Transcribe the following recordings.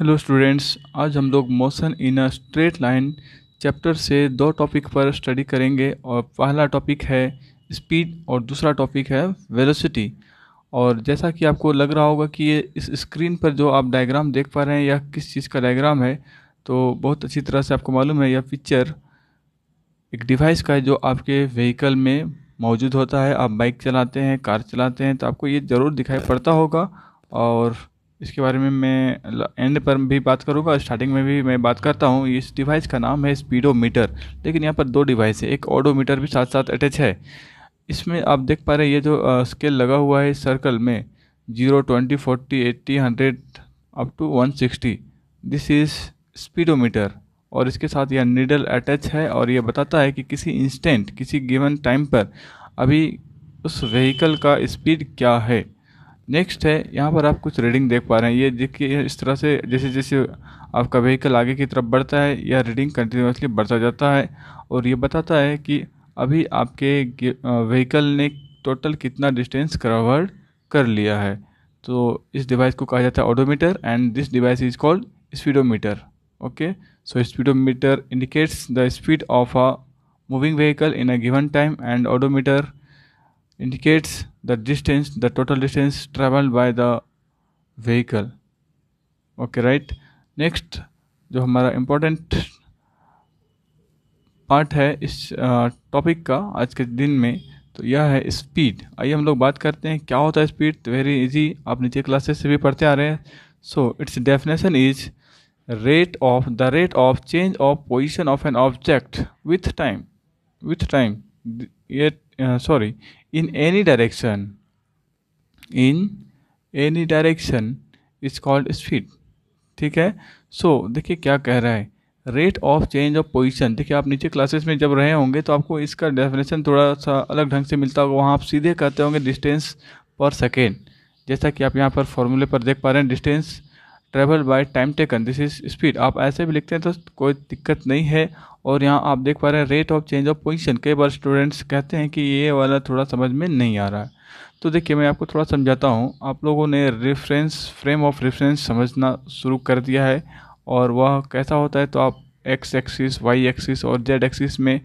Hello students आज हम लोग motion in a straight line chapter से दो टॉपिक पर स्टडी करेंगे और पहला टॉपिक है स्पीड और दूसरा टॉपिक है वेलोसिटी और जैसा कि आपको लग रहा होगा कि ये इस स्क्रीन पर जो आप डायग्राम देख पा रहे हैं या किस चीज़ का डायग्राम है तो बहुत अच्छी तरह से आपको मालूम है यह पिक्चर एक डिवाइस का है जो आपके व्हीकल में मौजूद होता है आप बाइक चलाते हैं कार चलाते हैं तो आपको ये ज़रूर दिखाई पड़ता होगा और इसके बारे में मैं एंड पर भी बात करूँगा स्टार्टिंग में भी मैं बात करता हूँ इस डिवाइस का नाम है स्पीडोमीटर लेकिन यहाँ पर दो डिवाइस है एक ऑडोमीटर भी साथ साथ अटैच है इसमें आप देख पा रहे हैं ये जो स्केल लगा हुआ है सर्कल में zero twenty forty eighty hundred up to one sixty this is speedometer और इसके साथ यह निडल अटैच है और यह बताता है कि किसी इंस्टेंट किसी गिवन टाइम पर अभी उस व्हीकल का स्पीड क्या है नेक्स्ट है यहाँ पर आप कुछ रीडिंग देख पा रहे हैं ये देखिए इस तरह से जैसे जैसे आपका व्हीकल आगे की तरफ बढ़ता है यह रीडिंग कंटिन्यूसली बढ़ता जाता है और ये बताता है कि अभी आपके व्हीकल ने टोटल कितना डिस्टेंस कवर कर लिया है तो इस डिवाइस को कहा जाता है odometer and this device is called speedometer okay so speedometer indicates the speed of a moving vehicle in a given time and odometer indicates the distance the total distance traveled by the vehicle okay right next जो हमारा important part है इस topic का आज के दिन में तो यह है स्पीड आइए हम लोग बात करते हैं क्या होता है स्पीड वेरी इजी आप नीचे क्लासेस से भी पढ़ते आ रहे हैं so its definition is rate of the rate of change of position of an object with time with time ये sorry in any direction in any direction is called speed ठीक है सो so, देखिए क्या कह रहा है rate of change of position देखिए आप नीचे क्लासेस में जब रहे होंगे तो आपको इसका डेफिनेशन थोड़ा सा अलग ढंग से मिलता होगा वहाँ आप सीधे कहते होंगे डिस्टेंस पर सेकेंड जैसा कि आप यहाँ पर फॉर्मूले पर देख पा रहे हैं distance travel by time taken this is speed आप ऐसे भी लिखते हैं तो कोई दिक्कत नहीं है और यहाँ आप देख पा रहे हैं rate of change of position कई बार स्टूडेंट्स कहते हैं कि ये वाला थोड़ा समझ में नहीं आ रहा है तो देखिए मैं आपको थोड़ा समझाता हूँ आप लोगों ने रेफरेंस फ्रेम ऑफ रेफरेंस समझना शुरू कर दिया है और वह कैसा होता है तो आप एक्स एक्सिस वाई एक्सिस और जेड एक्सिस में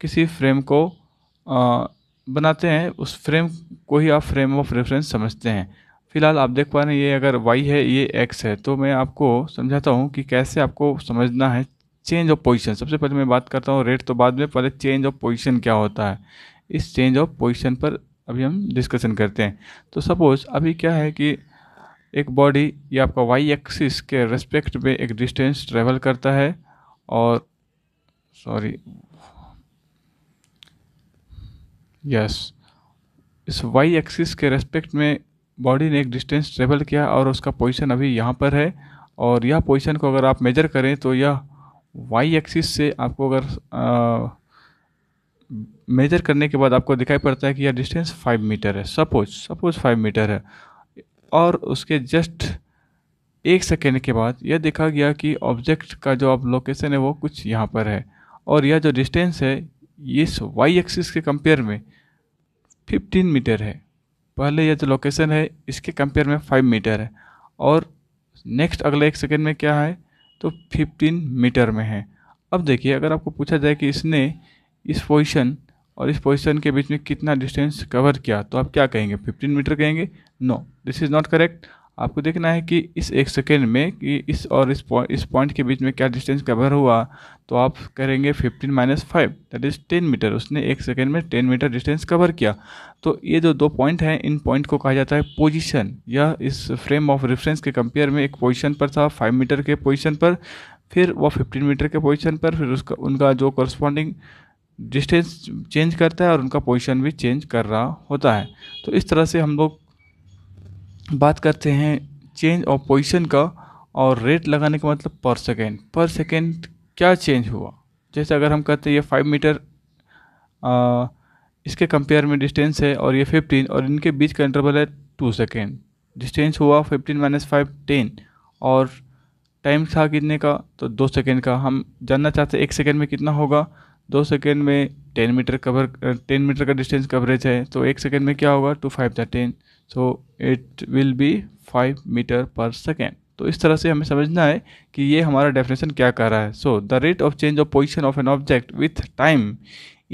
किसी फ्रेम को आ, बनाते हैं उस फ्रेम को ही आप फ्रेम ऑफ रेफरेंस समझते हैं फिलहाल आप देख पा रहे हैं ये अगर वाई है ये एक्स है तो मैं आपको समझाता हूँ कि कैसे आपको समझना है चेंज ऑफ पोजीशन सबसे पहले मैं बात करता हूँ रेट तो बाद में पहले चेंज ऑफ पोजीशन क्या होता है इस चेंज ऑफ पोजीशन पर अभी हम डिस्कशन करते हैं तो सपोज़ अभी क्या है कि एक बॉडी या आपका वाई एक्सिस के रेस्पेक्ट में एक डिस्टेंस ट्रेवल करता है और सॉरी यस इस वाई एक्सिस के रेस्पेक्ट में बॉडी ने एक डिस्टेंस ट्रेवल किया और उसका पोजिशन अभी यहाँ पर है और यह पोजिशन को अगर आप मेजर करें तो यह वाई एक्सिस से आपको अगर मेजर करने के बाद आपको दिखाई पड़ता है कि यह डिस्टेंस फाइव मीटर है सपोज सपोज फाइव मीटर है और उसके जस्ट एक सेकेंड के बाद यह देखा गया कि ऑब्जेक्ट का जो आप लोकेशन है वो कुछ यहाँ पर है और यह जो डिस्टेंस है इस वाई एक्सिस के कंपेयर में 15 मीटर है पहले यह जो लोकेशन है इसके कंपेयर में फाइव मीटर है और नेक्स्ट अगले एक सेकेंड में क्या है तो फिफ्टीन मीटर में है अब देखिए अगर आपको पूछा जाए कि इसने इस पोजिशन और इस पोजिशन के बीच में कितना डिस्टेंस कवर किया तो आप क्या कहेंगे फिफ्टीन मीटर कहेंगे no this is not correct आपको देखना है कि इस एक सेकेंड में कि इस और इस पॉइंट इस पॉइंट के बीच में क्या डिस्टेंस कवर हुआ तो आप करेंगे fifteen minus five that is ten metre उसने एक सेकेंड में टेन मीटर डिस्टेंस कवर किया तो ये जो दो पॉइंट हैं इन पॉइंट को कहा जाता है पोजीशन या इस फ्रेम ऑफ रेफरेंस के कंपेयर में एक पोजिशन पर था फाइव मीटर के पोजिशन पर फिर वह फिफ्टीन मीटर के पोजिशन पर फिर उसका उनका जो करस्पॉन्डिंग डिस्टेंस चेंज करता है और उनका पोजिशन भी चेंज कर रहा होता है तो इस तरह से हम लोग बात करते हैं चेंज ऑफ पोजिशन का और रेट लगाने का मतलब पर सेकेंड पर सेकेंड क्या चेंज हुआ जैसे अगर हम कहते हैं ये फाइव मीटर आ, इसके कंपेयर में डिस्टेंस है और ये फिफ्टीन और इनके बीच का इंटरवल है टू सेकेंड डिस्टेंस हुआ फिफ्टीन माइनस फाइव टेन और टाइम था कितने का तो दो सेकेंड का हम जानना चाहते हैं एक सेकेंड में कितना होगा दो सेकेंड में ten metre cover ten metre का डिस्टेंस कवरेज है तो एक सेकेंड में क्या होगा टू फाइव था ten so it will be five metre per second तो इस तरह से हमें समझना है कि ये हमारा डेफिनेशन क्या कर रहा है so the rate of change of position of an object with time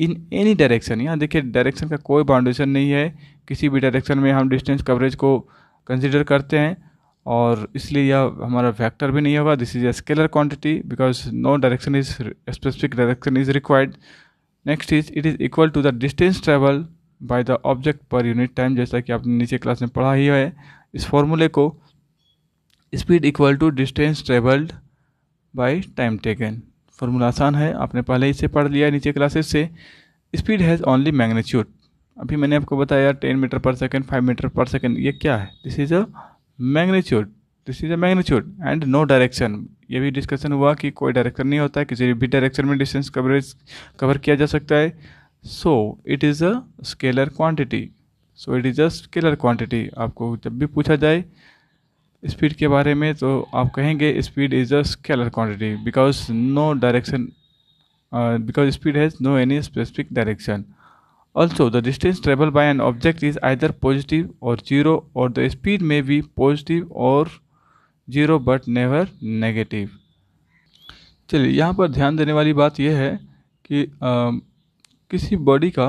in any direction यहाँ देखिए डायरेक्शन का कोई बाउंडेशन नहीं है किसी भी डायरेक्शन में हम डिस्टेंस कवरेज को कंसिडर करते हैं और इसलिए यह हमारा वेक्टर भी नहीं होगा this is a scalar quantity because no direction is specific direction is required next is it is equal to the distance travel by the object per unit time जैसा कि आपने नीचे क्लास में पढ़ा ही है इस फॉर्मूले को speed equal to distance travelled by time taken formula आसान है आपने पहले इसे पढ़ लिया नीचे क्लासेस से स्पीड हैज़ ओनली मैग्नीट्यूड अभी मैंने आपको बताया ten metre per second five metre per second ये क्या है this is a magnitude this is a magnitude and no direction ये भी डिस्कशन हुआ कि कोई डायरेक्शन नहीं होता है किसी भी डायरेक्शन में डिस्टेंस कवरेज कवर किया जा सकता है so it is a scalar quantity so it is a scalar quantity आपको जब भी पूछा जाए स्पीड के बारे में तो आप कहेंगे speed is a scalar quantity because no direction because speed has no any specific direction Also, the distance traveled by an object is either positive or zero or the speed may be positive or zero but never negative. चलिए यहाँ पर ध्यान देने वाली बात यह है कि आ, किसी बॉडी का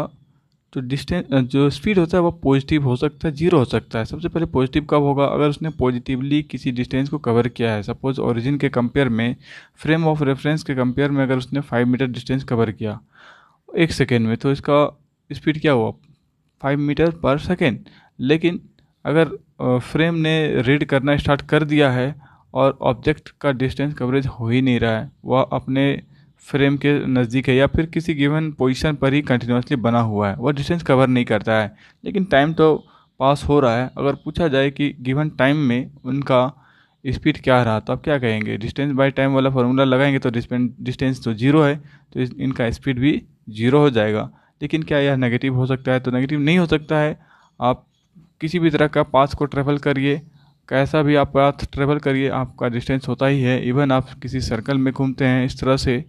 जो डिस्टेंस जो स्पीड होता है वो पॉजिटिव हो सकता है जीरो हो सकता है सबसे पहले पॉजिटिव कब होगा अगर उसने पॉजिटिवली किसी डिस्टेंस को कवर किया है सपोज ओरिजिन के कंपेयर में फ्रेम ऑफ रेफरेंस के कंपेयर में अगर उसने फाइव मीटर डिस्टेंस कवर किया एक सेकेंड में तो इसका स्पीड क्या हुआ फाइव मीटर पर सेकेंड लेकिन अगर फ्रेम ने रीड करना स्टार्ट कर दिया है और ऑब्जेक्ट का डिस्टेंस कवरेज हो ही नहीं रहा है वह अपने फ्रेम के नज़दीक है या फिर किसी गिवन पोजीशन पर ही कंटिन्यूसली बना हुआ है वह डिस्टेंस कवर नहीं करता है लेकिन टाइम तो पास हो रहा है अगर पूछा जाए कि गिवन टाइम में उनका स्पीड क्या रहा तो आप क्या कहेंगे डिस्टेंस बाय टाइम वाला फार्मूला लगाएंगे तो डिस्टेंस तो जीरो है तो इनका स्पीड भी जीरो हो जाएगा लेकिन क्या यह नेगेटिव हो सकता है तो नेगेटिव नहीं हो सकता है आप किसी भी तरह का पाथ को ट्रेवल करिए कैसा भी आप पाथ ट्रेवल करिए आपका डिस्टेंस होता ही है इवन आप किसी सर्कल में घूमते हैं इस तरह से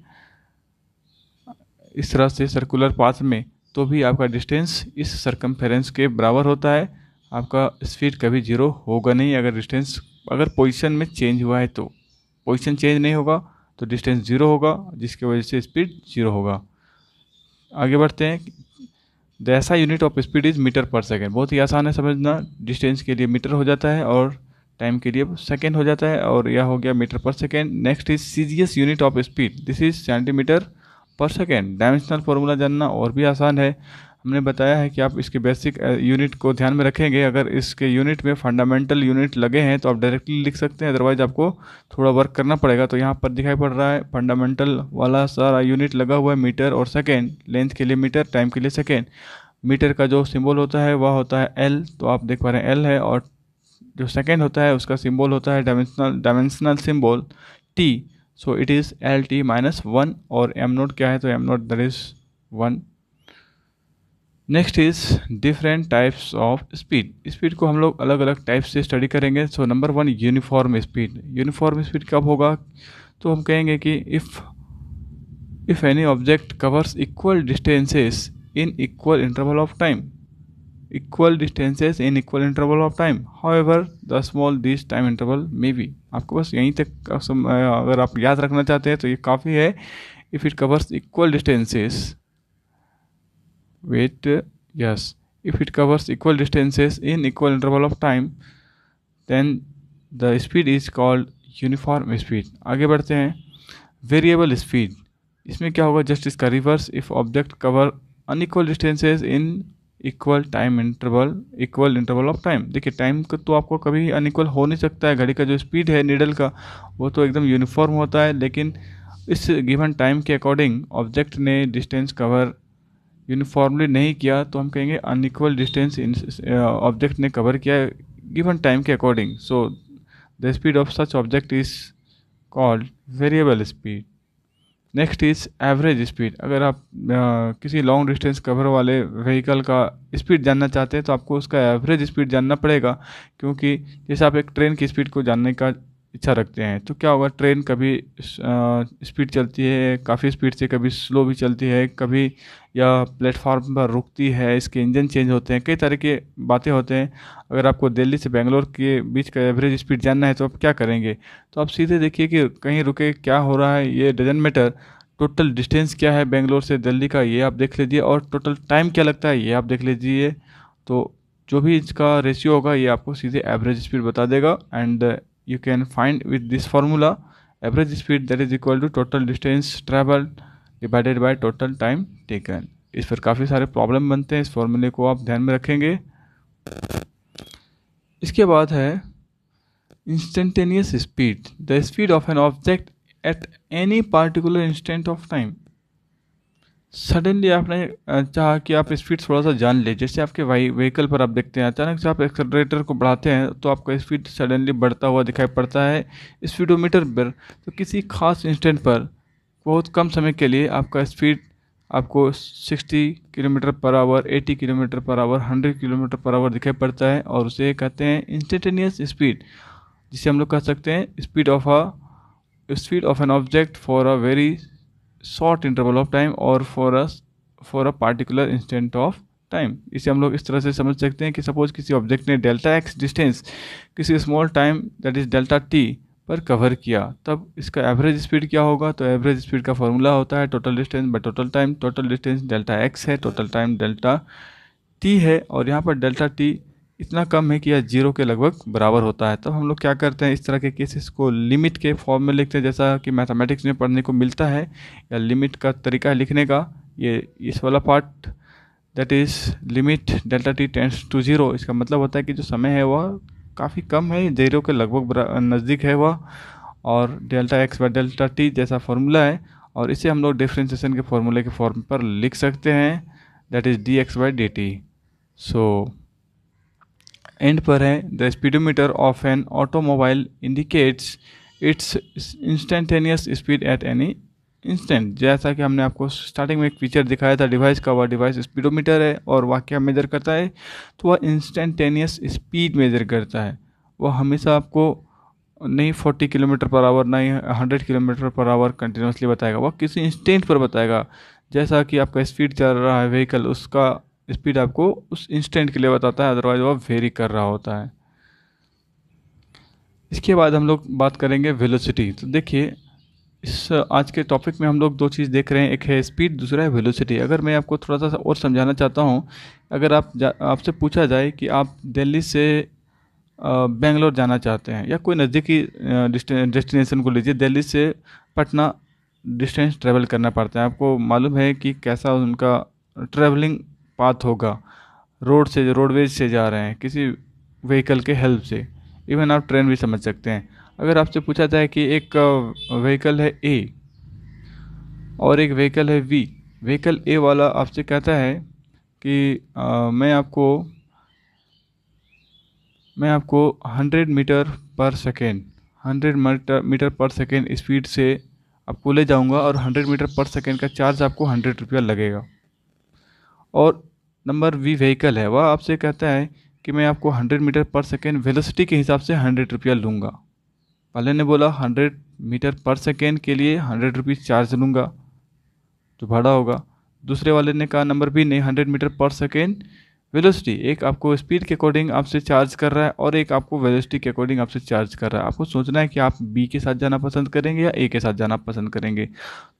इस तरह से सर्कुलर पाथ में तो भी आपका डिस्टेंस इस सर्कम के बराबर होता है आपका स्पीड कभी जीरो होगा नहीं अगर डिस्टेंस अगर पोजिशन में चेंज हुआ है तो पोजिशन चेंज नहीं होगा तो डिस्टेंस जीरो होगा जिसकी वजह से स्पीड जीरो होगा आगे बढ़ते हैं दैसा unit of speed is metre per second बहुत ही आसान है समझना डिस्टेंस के लिए मीटर हो जाता है और टाइम के लिए सेकेंड हो जाता है और यह हो गया metre per second next is C unit of speed this is centimetre per second dimensional formula जानना और भी आसान है हमने बताया है कि आप इसके बेसिक यूनिट uh, को ध्यान में रखेंगे अगर इसके यूनिट में फंडामेंटल यूनिट लगे हैं तो आप डायरेक्टली लिख सकते हैं अदरवाइज आपको थोड़ा वर्क करना पड़ेगा तो यहाँ पर दिखाई पड़ रहा है फंडामेंटल वाला सारा यूनिट लगा हुआ है मीटर और सेकेंड लेंथ के लिए मीटर टाइम के लिए सेकेंड मीटर का जो सिम्बल होता है वह होता है एल तो आप देख पा रहे हैं एल है और जो सेकेंड होता है उसका सिम्बल होता है dimensional dimensional symbol T so it is L T minus one और एम नोट क्या है तो M nought there is one next is different types of speed speed को हम लोग अलग अलग टाइप से स्टडी करेंगे so number one uniform speed uniform speed कब होगा तो हम कहेंगे कि if if any object covers equal distances in equal interval of time equal distances in equal interval of time however the small this time interval may be आपको बस यहीं तक अगर आप याद रखना चाहते हैं तो ये काफ़ी है if it covers equal distances wait yes if it covers equal distances in equal interval of time then the speed is called uniform speed आगे बढ़ते हैं वेरिएबल स्पीड इसमें क्या होगा जस्ट इसका reverse if object cover unequal distances in equal time interval equal interval of time देखिए time का तो आपको कभी unequal हो नहीं सकता है घड़ी का जो स्पीड है needle का वो तो एकदम यूनिफॉर्म होता है लेकिन इस गिवन टाइम के अकॉर्डिंग ऑब्जेक्ट ने डिस्टेंस कवर यूनिफॉर्मली नहीं किया तो हम कहेंगे अनइक्वल डिस्टेंस इन ऑब्जेक्ट ने कवर किया गिवन टाइम के according so the speed of such object is called variable speed next is average speed अगर आप आ, uh, किसी लॉन्ग डिस्टेंस कवर वाले व्हीकल का स्पीड जानना चाहते हैं तो आपको उसका एवरेज स्पीड जानना पड़ेगा क्योंकि जैसे आप एक ट्रेन की स्पीड को जानने का इच्छा रखते हैं तो क्या होगा ट्रेन कभी स्पीड चलती है काफ़ी स्पीड से कभी स्लो भी चलती है कभी या प्लेटफार्म पर रुकती है इसके इंजन चेंज होते हैं कई तरह के बातें होते हैं अगर आपको दिल्ली से बेंगलोर के बीच का एवरेज स्पीड जानना है तो आप क्या करेंगे तो आप सीधे देखिए कि कहीं रुके क्या हो रहा है ये डजन मैटर टोटल डिस्टेंस क्या है बेंगलोर से दिल्ली का ये आप देख लीजिए और टोटल टाइम क्या लगता है ये आप देख लीजिए तो जो भी इसका रेशियो होगा ये आपको सीधे एवरेज स्पीड बता देगा and you can find with this formula average speed that is equal to total distance traveled divided by total time taken इस पर काफ़ी सारे प्रॉब्लम बनते हैं इस फॉर्मूले को आप ध्यान में रखेंगे इसके बाद है instantaneous speed the speed of an object at any particular instant of time suddenly आपने चाहा कि आप स्पीड थोड़ा सा जान लें जैसे आपके वही व्हीकल पर आप देखते हैं अचानक से आप एक्सलरेटर को बढ़ाते हैं तो आपका स्पीड सडनली बढ़ता हुआ दिखाई पड़ता है स्पीडोमीटर पर तो किसी खास इंस्टेंट पर बहुत कम समय के लिए आपका स्पीड आपको 60 kilometre per hour 80 kilometre per hour 100 kilometre per hour दिखाई पड़ता है और उसे कहते हैं इंस्टेंटेनियस स्पीड जिसे हम लोग कह सकते हैं speed of a speed of an object for a very short interval of time और for us for a particular instant of time इसे हम लोग इस तरह से समझ सकते हैं कि सपोज किसी ऑब्जेक्ट ने डेल्टा एक्स डिस्टेंस किसी small time that is delta t पर कवर किया तब इसका एवरेज स्पीड क्या होगा तो एवरेज स्पीड का फॉर्मूला होता है total distance by total time total distance delta x है टोटल टाइम डेल्टा टी है और यहाँ पर डेल्टा टी इतना कम है कि यह जीरो के लगभग बराबर होता है तो हम लोग क्या करते हैं इस तरह के केसेस को लिमिट के फॉर्म में लिखते हैं जैसा कि मैथमेटिक्स में पढ़ने को मिलता है या लिमिट का तरीका लिखने का ये इस वाला part that is limit delta t tends to zero इसका मतलब होता है कि जो समय है वह काफ़ी कम है जीरो के लगभग नज़दीक है वह और delta x by delta t जैसा फार्मूला है और इसे हम लोग डिफ्रेंसिएशन के फार्मूले के फॉर्म पर लिख सकते हैं that is d x by d t so end पर है the speedometer of an automobile indicates its instantaneous speed at any instant जैसा कि हमने आपको स्टार्टिंग में एक फीचर दिखाया था डिवाइस का वह डिवाइस स्पीडोमीटर है और वाक्य मेजर करता है तो वह इंस्टेंटेनियस स्पीड मेजर करता है वह हमेशा आपको नहीं 40 किलोमीटर पर आवर ना ही 100 किलोमीटर पर आवर कंटिन्यूसली बताएगा वह किसी इंस्टेंट पर बताएगा जैसा कि आपका स्पीड चल रहा है व्हीकल उसका स्पीड आपको उस इंस्टेंट के लिए बताता है अदरवाइज वह वेरी कर रहा होता है इसके बाद हम लोग बात करेंगे वेलोसिटी तो देखिए इस आज के टॉपिक में हम लोग दो चीज़ देख रहे हैं एक है स्पीड दूसरा है वेलोसिटी अगर मैं आपको थोड़ा सा और समझाना चाहता हूँ अगर आप आपसे पूछा जाए कि आप दिल्ली से बेंगलोर जाना चाहते हैं या कोई नज़दीकी डेस्टिनेशन को लीजिए दिल्ली से पटना डिस्टेंस ट्रैवल करना पड़ता है आपको मालूम है कि कैसा उनका ट्रैवलिंग पाथ होगा रोड से रोडवेज से जा रहे हैं किसी व्हीकल के हेल्प से इवन आप ट्रेन भी समझ सकते हैं अगर आपसे पूछा जाए कि एक व्हीकल है ए और एक व्हीकल है वी व्हीकल ए वाला आपसे कहता है कि आ, मैं आपको मैं आपको hundred metre per second hundred metre metre per second speed से आपको ले जाऊंगा और हंड्रेड मीटर पर सेकेंड का चार्ज आपको हंड्रेड रुपया लगेगा और नंबर वी व्हीकल है वह आपसे कहता है कि मैं आपको hundred metre per second velocity के हिसाब से हंड्रेड रुपया लूँगा पहले ने बोला हंड्रेड मीटर पर सेकेंड के लिए हंड्रेड रुपीज़ चार्ज लूँगा तो भाड़ा होगा दूसरे वाले ने कहा नंबर बी नहीं hundred metre per second velocity एक आपको स्पीड के अकॉर्डिंग आपसे चार्ज कर रहा है और एक आपको वेलोसिटी के अकॉर्डिंग आपसे चार्ज कर रहा है आपको सोचना है कि आप बी के साथ जाना पसंद करेंगे या ए के साथ जाना पसंद करेंगे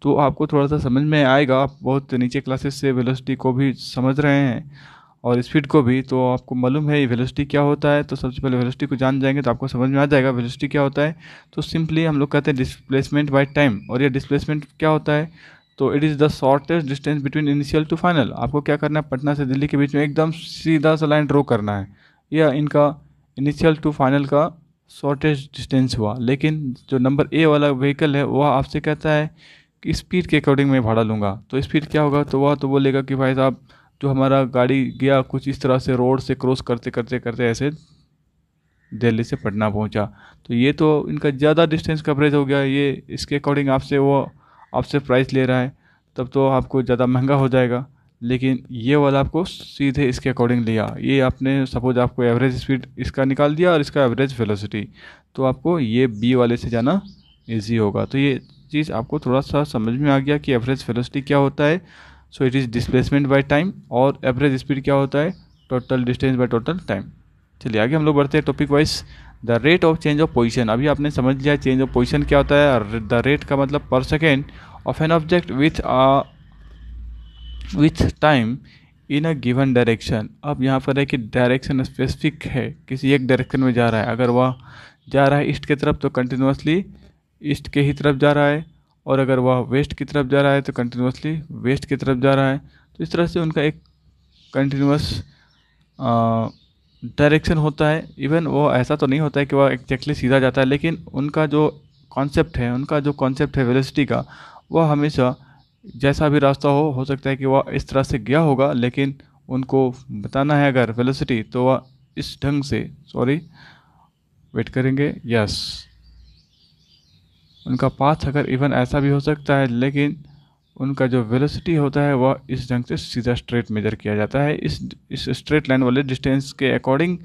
तो आपको थोड़ा सा समझ में आएगा आप बहुत नीचे क्लासेस से वेलोसिटी को भी समझ रहे हैं और स्पीड को भी तो आपको मालूम है वेलोसिटी क्या होता है तो सबसे पहले वेलोसिटी को जान जाएंगे तो आपको समझ में आ जाएगा वेलोसिटी क्या होता है तो सिंपली हम लोग कहते हैं डिस्प्लेसमेंट बाय टाइम और ये डिस्प्लेसमेंट क्या होता है तो it is the shortest distance between initial to final आपको क्या करना है पटना से दिल्ली के बीच में एकदम सीधा सा लाइन ड्रॉ करना है यह इनका इनिशियल टू फाइनल का शॉर्टेस्ट डिस्टेंस हुआ लेकिन जो नंबर ए वाला व्हीकल है वह आपसे कहता है कि स्पीड के अकॉर्डिंग मैं भाड़ा लूँगा तो स्पीड क्या होगा तो वह तो बोलेगा कि भाई साहब जो हमारा गाड़ी गया कुछ इस तरह से रोड से क्रॉस करते करते करते ऐसे दिल्ली से पटना पहुँचा तो ये तो इनका ज़्यादा डिस्टेंस कवरेज हो गया ये इसके अकॉर्डिंग आपसे वो आपसे प्राइस ले रहा है तब तो आपको ज़्यादा महंगा हो जाएगा लेकिन ये वाला आपको सीधे इसके अकॉर्डिंग लिया ये आपने सपोज आपको एवरेज स्पीड इसका निकाल दिया और इसका एवरेज वेलोसिटी तो आपको ये बी वाले से जाना ईजी होगा तो ये चीज़ आपको थोड़ा सा समझ में आ गया कि एवरेज वेलोसिटी क्या होता है so it is displacement by time और एवरेज स्पीड क्या होता है total distance by total time चलिए आगे हम लोग बढ़ते हैं topic wise the rate of change of position अभी आपने समझ लिया चेंज ऑफ पोजिशन क्या होता है द रेट का मतलब per second of an object with with time in a given direction अब यहाँ पर है कि डायरेक्शन स्पेसिफिक है किसी एक डायरेक्शन में जा रहा है अगर वह जा रहा है ईस्ट की तरफ तो कंटिन्यूसली ईस्ट के ही तरफ जा रहा है और अगर वह वेस्ट की तरफ जा रहा है तो कंटिन्यूसली वेस्ट की तरफ जा रहा है तो इस तरह से उनका एक कंटिन्यूस डायरेक्शन होता है इवन वो ऐसा तो नहीं होता है कि वह एक्जैक्टली सीधा जाता है लेकिन उनका जो कॉन्सेप्ट है उनका जो कॉन्सेप्ट है वेलोसिटी का वह हमेशा जैसा भी रास्ता हो हो सकता है कि वह इस तरह से गया होगा लेकिन उनको बताना है अगर वेलोसिटी तो वह इस ढंग से सॉरी वेट करेंगे यस उनका पाथ अगर इवन ऐसा भी हो सकता है लेकिन उनका जो वेलोसिटी होता है वह इस ढंग से सीधा स्ट्रेट मेजर किया जाता है इस इस स्ट्रेट लाइन वाले डिस्टेंस के अकॉर्डिंग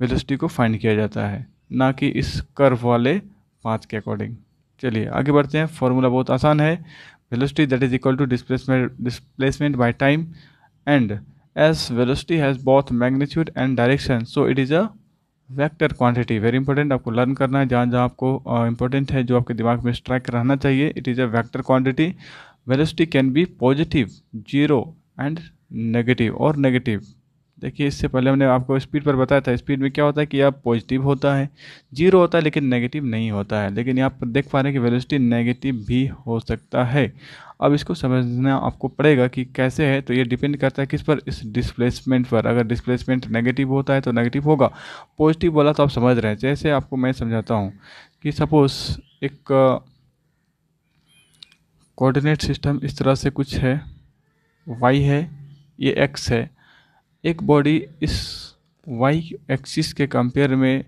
वेलोसिटी को फाइंड किया जाता है ना कि इस कर्व वाले पाथ के अकॉर्डिंग चलिए आगे बढ़ते हैं फॉर्मूला बहुत आसान है velocity that is equal to displacement displacement by time and as velocity has both magnitude and direction so it is a vector quantity very important आपको लर्न करना है जहाँ जहाँ आपको इंपॉर्टेंट uh, है जो आपके दिमाग में स्ट्राइक रहना चाहिए it is a vector quantity velocity can be positive zero and negative और नेगेटिव देखिए इससे पहले हमने आपको स्पीड पर बताया था स्पीड में क्या होता है कि आप पॉजिटिव होता है जीरो होता है लेकिन नेगेटिव नहीं होता है लेकिन यहाँ पर देख पा रहे हैं कि वेलोसिटी नेगेटिव भी हो सकता है अब इसको समझना आपको पड़ेगा कि कैसे है तो ये डिपेंड करता है किस पर इस डिस्प्लेसमेंट पर अगर डिस्प्लेसमेंट नेगेटिव होता है तो नेगेटिव होगा पॉजिटिव बोला तो आप समझ रहे हैं जैसे आपको मैं समझाता हूँ कि सपोज़ एक कोऑर्डिनेट सिस्टम इस तरह से कुछ है वाई है ये एक्स है एक बॉडी इस वाई एक्सिस के कंपेयर में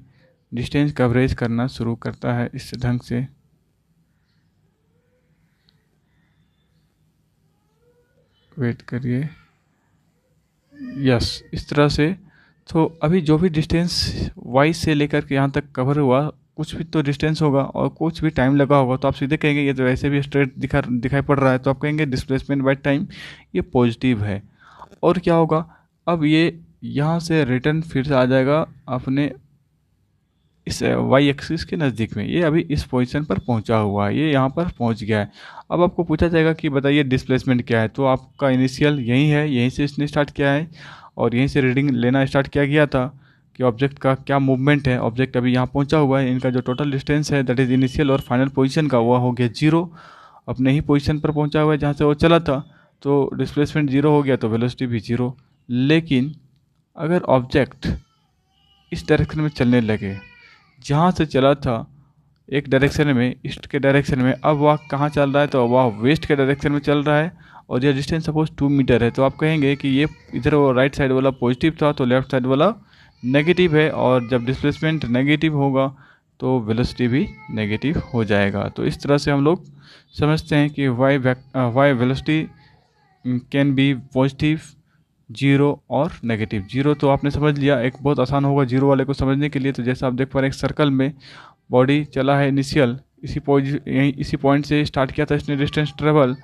डिस्टेंस कवरेज करना शुरू करता है इस ढंग से वेट करिए यस इस तरह से तो अभी जो भी डिस्टेंस वाई से लेकर के यहाँ तक कवर हुआ कुछ भी तो डिस्टेंस होगा और कुछ भी टाइम लगा होगा तो आप सीधे कहेंगे ये तो वैसे भी स्ट्रेट दिखा दिखाई पड़ रहा है तो आप कहेंगे डिस्प्लेसमेंट बाय टाइम ये पॉजिटिव है और क्या होगा अब ये यहाँ से रिटर्न फिर से आ जाएगा अपने इस वाई एक्सिस के नज़दीक में ये अभी इस पोजिशन पर पहुँचा हुआ है ये यहाँ पर पहुँच गया है अब आपको पूछा जाएगा कि बताइए डिसप्लेसमेंट क्या है तो आपका इनिशियल यहीं है यहीं से इसने स्टार्ट किया है और यहीं से रीडिंग लेना स्टार्ट किया गया था कि ऑब्जेक्ट का क्या मूवमेंट है ऑब्जेक्ट अभी यहाँ पहुँचा हुआ है इनका जो टोटल डिस्टेंस है दैट इज़ इनिशियल और फाइनल पोजिशन का हुआ हो गया जीरो अपने ही पोजिशन पर पहुँचा हुआ है जहाँ से वो चला था तो डिस्प्लेसमेंट जीरो हो गया तो वेलोसिटी भी जीरो लेकिन अगर ऑब्जेक्ट इस डायरेक्शन में चलने लगे जहाँ से चला था एक डायरेक्शन में ईस्ट के डायरेक्शन में अब वह कहाँ चल रहा है तो वह वेस्ट के डायरेक्शन में चल रहा है और यह डिस्टेंस सपोज टू मीटर है तो आप कहेंगे कि ये इधर वो राइट साइड वाला पॉजिटिव था तो लेफ्ट साइड वाला नेगेटिव है और जब डिस्प्लेसमेंट नेगेटिव होगा तो वेलोसिटी भी नेगेटिव हो जाएगा तो इस तरह से हम लोग समझते हैं कि why why velocity can be positive zero और नेगेटिव जीरो तो आपने समझ लिया एक बहुत आसान होगा जीरो वाले को समझने के लिए तो जैसा आप देख पा रहे हैं एक सर्कल में बॉडी चला है इनिशियल इसी इसी पॉइंट से स्टार्ट किया था इसने डिस्टेंस ट्रेवल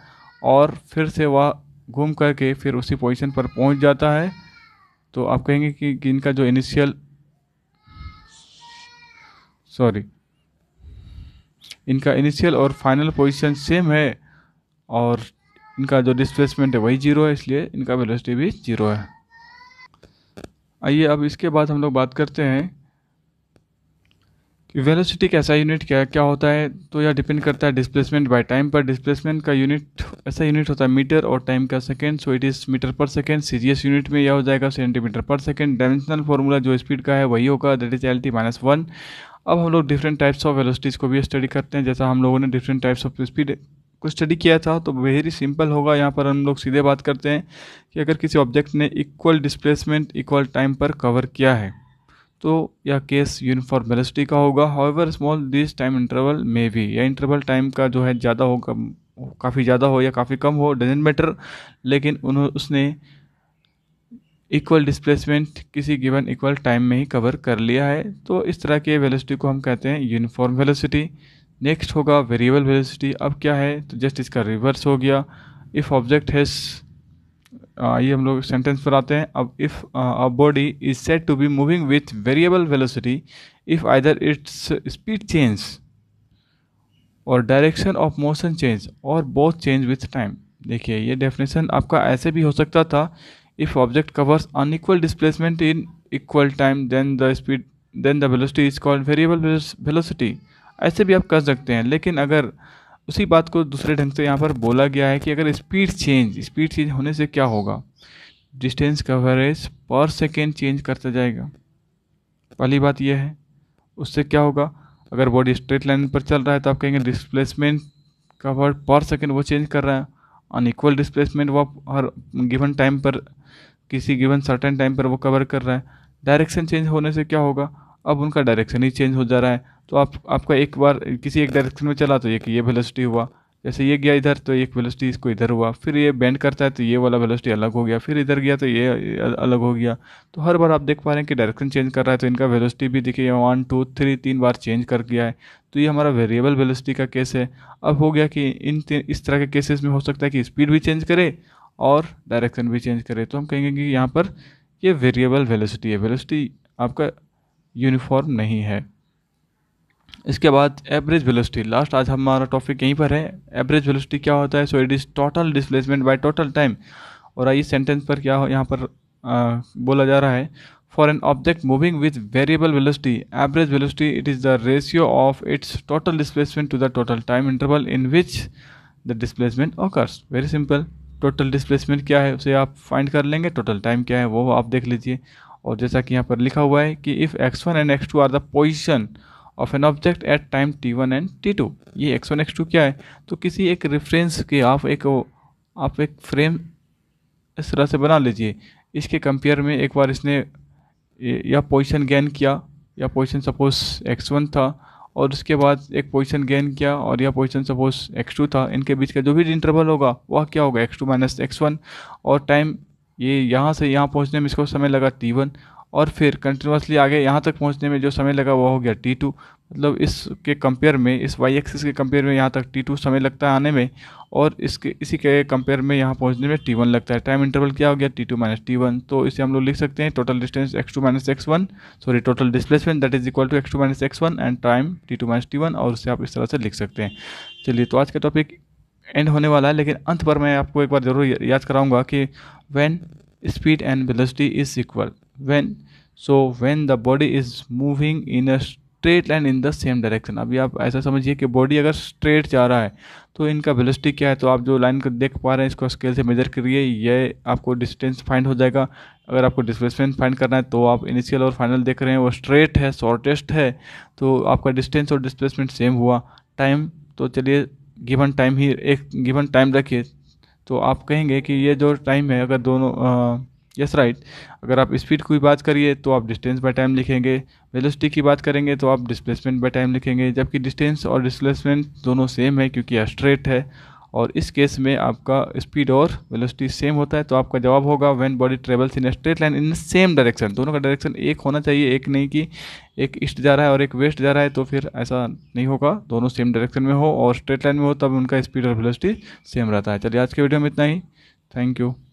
और फिर से वह घूम करके फिर उसी पोजिशन पर पहुँच जाता है तो आप कहेंगे कि इनका जो इनिशियल सॉरी इनका इनिशियल और फाइनल पोजीशन सेम है और इनका जो डिस्प्लेसमेंट है वही जीरो है इसलिए इनका वेलोसिटी भी जीरो है आइए अब इसके बाद हम लोग बात करते हैं वेलोसिटी का ऐसा यूनिट क्या क्या होता है तो यह डिपेंड करता है डिस्प्लेसमेंट बाय टाइम पर डिस्प्लेसमेंट का यूनिट ऐसा यूनिट होता है मीटर और टाइम का second so it is metre per second C unit में यह हो जाएगा centimetre per second dimensional formula जो स्पीड का है वही होगा that is L T minus one अब हम लोग डिफरेंट टाइप्स ऑफ वेलोसिटीज़ को भी स्टडी करते हैं जैसा हम लोगों ने डिफरेंट टाइप्स ऑफ स्पीड को स्टडी किया था तो वेरी सिंपल होगा यहाँ पर हम लोग सीधे बात करते हैं कि अगर किसी ऑब्जेक्ट ने इक्वल डिस्प्लेसमेंट इक्वल टाइम पर कवर किया है तो यह केस यूनिफॉर्मेलिस्टी का होगा however small this time interval में भी या इंटरवल टाइम का जो है ज़्यादा होगा काफ़ी ज़्यादा हो या काफ़ी कम हो डजेंट मैटर लेकिन उन्होंने उसने इक्वल डिस्प्लेसमेंट किसी गिवन इक्वल टाइम में ही कवर कर लिया है तो इस तरह के वेलिसिटी को हम कहते हैं यूनिफॉर्म वेलिसिटी नेक्स्ट होगा वेरिएबल वेलिसिटी अब क्या है तो जस्ट इसका रिवर्स हो गया इफ़ ऑब्जेक्ट हैज़ ये हम लोग सेंटेंस पर आते हैं अब if a body is set to be moving with variable velocity if either its speed change और डायरेक्शन ऑफ मोशन चेंज और बोथ चेंज विथ टाइम देखिए ये डेफिनेशन आपका ऐसे भी हो सकता था if object covers unequal displacement in equal time then the speed then the velocity is called variable velocity ऐसे भी आप कर सकते हैं लेकिन अगर uh, उसी बात को दूसरे ढंग से यहाँ पर बोला गया है कि अगर स्पीड चेंज स्पीड चेंज होने से क्या होगा डिस्टेंस कवरेज पर सेकेंड चेंज करता जाएगा पहली बात यह है उससे क्या होगा अगर बॉडी स्ट्रेट लाइन पर चल रहा है तो आप कहेंगे डिस्प्लेसमेंट कवर पर सेकेंड वो चेंज कर रहा है अनइक्वल डिस्प्लेसमेंट वो हर गिवन टाइम पर किसी गिवन सर्टेन टाइम पर वो कवर कर रहा है डायरेक्शन चेंज होने से क्या होगा अब उनका डायरेक्शन ही चेंज हो जा रहा है तो आप आपका एक बार किसी एक डायरेक्शन में चला तो एक ये वेलोसिटी हुआ जैसे ये गया इधर तो एक वेलोसिटी इसको इधर हुआ फिर ये बेंड करता है तो ये वाला वेलोसिटी अलग हो गया फिर इधर गया तो ये अलग हो गया तो हर बार आप देख पा रहे हैं कि डायरेक्शन चेंज कर रहा है तो इनका वेलोसिटी भी देखिए वन टू थ्री तीन बार चेंज कर गया है तो ये हमारा वेरिएबल वेलोसिटी का केस है अब हो गया कि इन इस तरह के केसेस में हो सकता है कि स्पीड भी चेंज करे और डायरेक्शन भी चेंज करे तो हम कहेंगे कि यहाँ पर ये वेरिएबल वेलोसिटी है वेलोसिटी आपका यूनिफॉर्म नहीं है इसके बाद एवरेज वेलोसिटी लास्ट आज हमारा टॉपिक यहीं पर है एवरेज वेलोसिटी क्या होता है so it is total displacement by total time और इस सेंटेंस पर क्या हो यहाँ पर आ, बोला जा रहा है for an object moving with variable velocity average velocity it is the ratio of its total displacement to the total time interval in which the displacement occurs very simple total displacement क्या है उसे आप find कर लेंगे total time क्या है वो आप देख लीजिए और जैसा कि यहाँ पर लिखा हुआ है कि if x one and x two are the position of an object at time t one and t two ये एक्स वन एक्स टू क्या है तो किसी एक रेफरेंस के आप एक आप एक फ्रेम इस तरह से बना लीजिए इसके कंपेयर में एक बार इसने या पोजिशन गेन किया या पोजिशन सपोज एक्स वन था और उसके बाद एक पोजिशन गेन किया और यह पोजिशन सपोज एक्स टू था इनके बीच का जो भी इंटरवल होगा वह क्या होगा x two minus x one और टाइम ये यहाँ से यहाँ पहुँचने में इसको समय लगा टी वन और फिर कंटिन्यूसली आगे यहाँ तक पहुँचने में जो समय लगा वह हो गया टी टू मतलब इसके कंपेयर में इस वाई एक्सिस के कंपेयर में यहाँ तक टी टू समय लगता है आने में और इसके इसी के कंपेयर में यहाँ पहुँचने में टी वन लगता है टाइम इंटरवल क्या हो गया t two minus t one तो इसे हम लोग लिख सकते हैं total distance x two minus x one sorry total displacement that is equal to x two minus x one and time t two minus t one और उसे आप इस तरह से लिख सकते हैं चलिए तो आज का टॉपिक एंड होने वाला है लेकिन अंत पर मैं आपको एक बार ज़रूर याद कराऊंगा कि when speed and velocity is equal when so when the body is moving in a straight line in the same direction अभी आप ऐसा समझिए कि बॉडी अगर स्ट्रेट जा रहा है तो इनका वेलोसिटी क्या है तो आप जो लाइन को देख पा रहे हैं इसको स्केल से मेजर करिए ये आपको डिस्टेंस फाइंड हो जाएगा अगर आपको डिस्प्लेसमेंट फाइंड करना है तो आप इनिशियल और फाइनल देख रहे हैं वो स्ट्रेट है शॉर्टेस्ट है तो आपका डिस्टेंस और डिस्प्लेसमेंट सेम हुआ टाइम तो चलिए गिवन टाइम ही एक गिवन टाइम रखिए तो आप कहेंगे कि ये जो टाइम है अगर दोनों आ, यस yes, राइट right. अगर आप स्पीड की बात करिए तो आप डिस्टेंस बाय टाइम लिखेंगे वेलोसिटी की बात करेंगे तो आप डिस्प्लेसमेंट बाय टाइम लिखेंगे जबकि डिस्टेंस और डिस्प्लेसमेंट दोनों सेम है क्योंकि यह स्ट्रेट है और इस केस में आपका स्पीड और वेलोसिटी सेम होता है तो आपका जवाब होगा when body travels in straight line in same direction दोनों का डायरेक्शन एक होना चाहिए एक नहीं कि एक ईस्ट जा रहा है और एक वेस्ट जा रहा है तो फिर ऐसा नहीं होगा दोनों सेम डायरेक्शन में हो और स्ट्रेट लाइन में हो तब उनका स्पीड और वेलोसिटी सेम रहता है चलिए आज के वीडियो में इतना ही थैंक यू